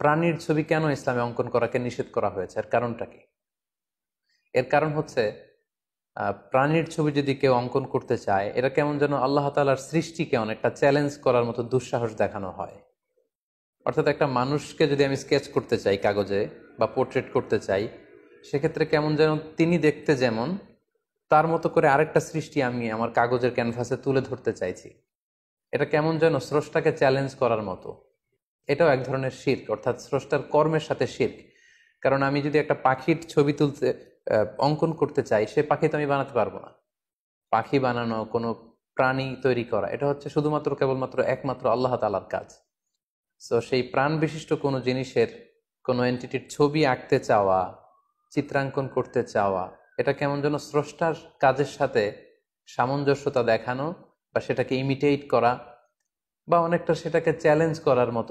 প্রাণীর ছবি কেন ইসলামে অঙ্কন করাকে নিষেধ করা হয়েছে এর কারণটা কি এর কারণ হচ্ছে প্রাণীর ছবি যদি কেউ অঙ্কন করতে চায় এটা কেমন যেন আল্লাহ তালার সৃষ্টিকে অনেকটা চ্যালেঞ্জ করার মতো দুঃসাহস দেখানো হয় অর্থাৎ একটা মানুষকে যদি আমি স্কেচ করতে চাই কাগজে বা পোর্ট্রেট করতে চাই সেক্ষেত্রে কেমন যেন তিনি দেখতে যেমন তার মতো করে আরেকটা সৃষ্টি আমি আমার কাগজের ক্যানভাসে তুলে ধরতে চাইছি এটা কেমন যেন স্রষ্টাকে চ্যালেঞ্জ করার মতো এটাও এক ধরনের শির্ক অর্থাৎ স্রষ্টার কর্মের সাথে শির্ক কারণ আমি যদি একটা পাখির ছবি তুলতে অঙ্কন করতে চাই সে পাখি তো আমি বানাতে পারবো না পাখি বানানো কোনো প্রাণী তৈরি করা এটা হচ্ছে শুধুমাত্র কেবলমাত্র একমাত্র আল্লাহ তালার কাজ সো সেই প্রাণ বিশিষ্ট কোনো জিনিসের কোনো এন্টিটির ছবি আঁকতে চাওয়া চিত্রাঙ্কন করতে চাওয়া এটা কেমন যেন স্রষ্টার কাজের সাথে সামঞ্জস্যতা দেখানো বা সেটাকে ইমিটেট করা বা অনেকটা সেটাকে চ্যালেঞ্জ করার মতো